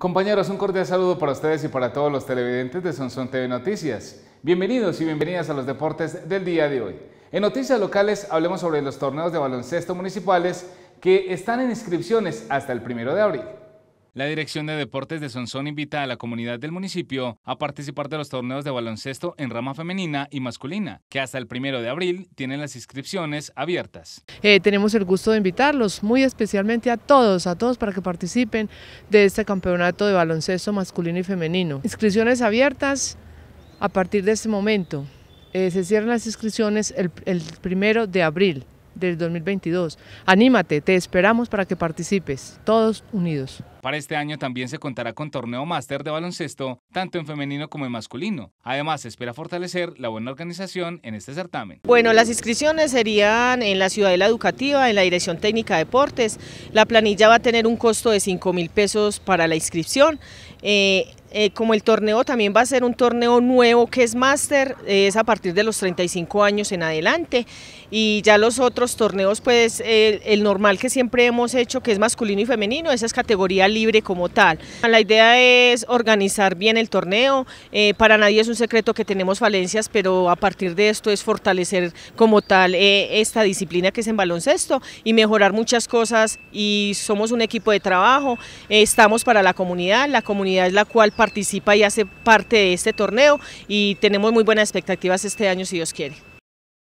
Compañeros, un cordial saludo para ustedes y para todos los televidentes de Sonson TV Noticias. Bienvenidos y bienvenidas a los deportes del día de hoy. En noticias locales hablemos sobre los torneos de baloncesto municipales que están en inscripciones hasta el primero de abril. La Dirección de Deportes de Sonsón invita a la comunidad del municipio a participar de los torneos de baloncesto en rama femenina y masculina, que hasta el primero de abril tienen las inscripciones abiertas. Eh, tenemos el gusto de invitarlos muy especialmente a todos, a todos para que participen de este campeonato de baloncesto masculino y femenino. Inscripciones abiertas a partir de este momento. Eh, se cierran las inscripciones el primero de abril del 2022. Anímate, te esperamos para que participes, todos unidos. Para este año también se contará con torneo máster de baloncesto, tanto en femenino como en masculino. Además, se espera fortalecer la buena organización en este certamen. Bueno, las inscripciones serían en la Ciudadela Educativa, en la Dirección Técnica de Deportes. La planilla va a tener un costo de 5 mil pesos para la inscripción. Eh, eh, como el torneo también va a ser un torneo nuevo que es máster, eh, es a partir de los 35 años en adelante y ya los otros torneos pues el normal que siempre hemos hecho que es masculino y femenino, esa es categoría libre como tal. La idea es organizar bien el torneo, eh, para nadie es un secreto que tenemos falencias pero a partir de esto es fortalecer como tal esta disciplina que es en baloncesto y mejorar muchas cosas y somos un equipo de trabajo, estamos para la comunidad, la comunidad es la cual participa y hace parte de este torneo y tenemos muy buenas expectativas este año si Dios quiere.